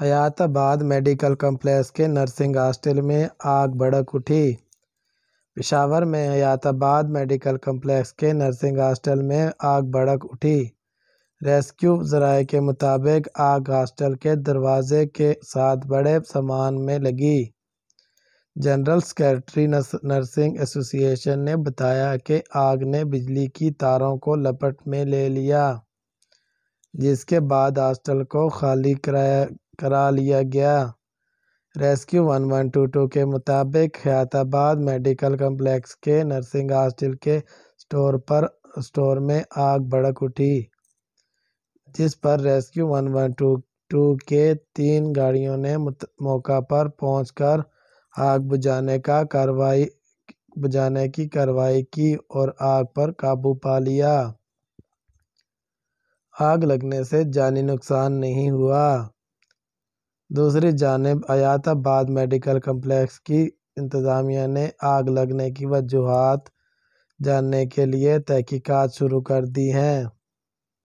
हयातबाद medical complex के nursing hostel में आग भड़क उठी पिशावर में हयातबाद मेडिकल कॉम्प्लेक्स के नर्सिंग हॉस्टल में आग भड़क उठी रेस्क्यू जराए के मुताबिक आग हॉस्टल के दरवाजे के साथ बड़े सामान में लगी जनरल सेक्रेटरी नर्सिंग एसोसिएशन ने बताया कि आग ने बिजली की तारों को लपट में ले लिया जिसके बाद हॉस्टल को खाली कराया करा लिया गया rescue one one two two के मुताबिक हयाताबाद मेडिकल कम्प्लेक्स के नर्सिंग हॉस्टल के स्टोर पर स्टोर में आग भड़क उठी जिस पर rescue one one two two के तीन गाड़ियों ने मौका पर पहुंचकर आग बुझाने का कार्रवाई बुझाने की कार्रवाई की और आग पर काबू पा लिया आग लगने से जानी नुकसान नहीं हुआ दूसरी जानब अयाताबाद मेडिकल कम्प्लेक्स की इंतज़ामिया ने आग लगने की वजूहत जानने के लिए तहक़ीक़ात शुरू कर दी हैं